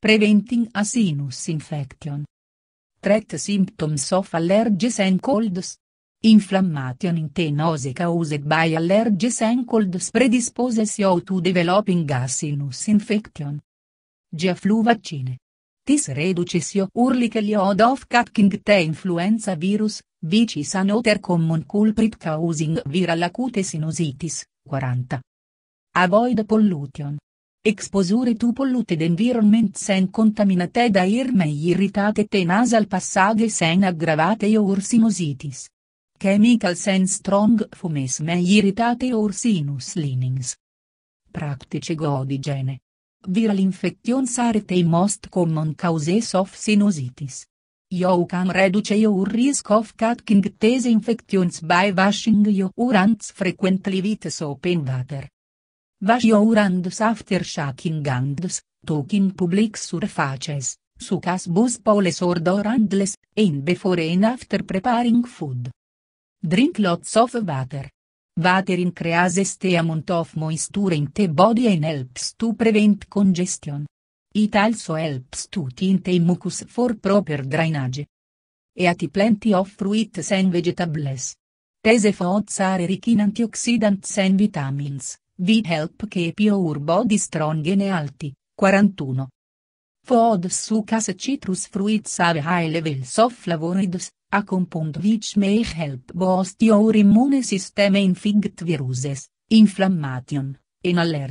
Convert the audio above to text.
Preventing a sinus infection. Treat symptoms of allergies and colds. Inflammation in tenose caused by allergies and colds predisposes you to developing a sinus infection. Giaflu vaccine. This reduces your urlical load of catching the influenza virus, which is another common culprit causing viral acute sinusitis, 40. Avoid pollution. Exposure to polluted environment sen contaminated air may irritate te nasal passage sen aggravate your sinusitis. Chemicals and strong fumes may irritate your sinus linings. Practice good hygiene. Viral infections are the most common causes of sinusitis. You can reduce your risk of catching these infections by washing your hands frequently with soap and water. Vasure and after shaking hands, talking public surfaces, su casbus poles or door handles, and before and after preparing food. Drink lots of water. Water increases the amount of moisture in the body and helps to prevent congestion. It also helps to tint the mucus for proper drainage. Eat plenty of fruits and vegetables. These foods are rich in antioxidants and vitamins, vi help keep your body strong and healthy. 41. Food such as citrus fruits have high levels of flavonoids, a compound which may help boost your immune system and fight viruses, inflammation, and allergies.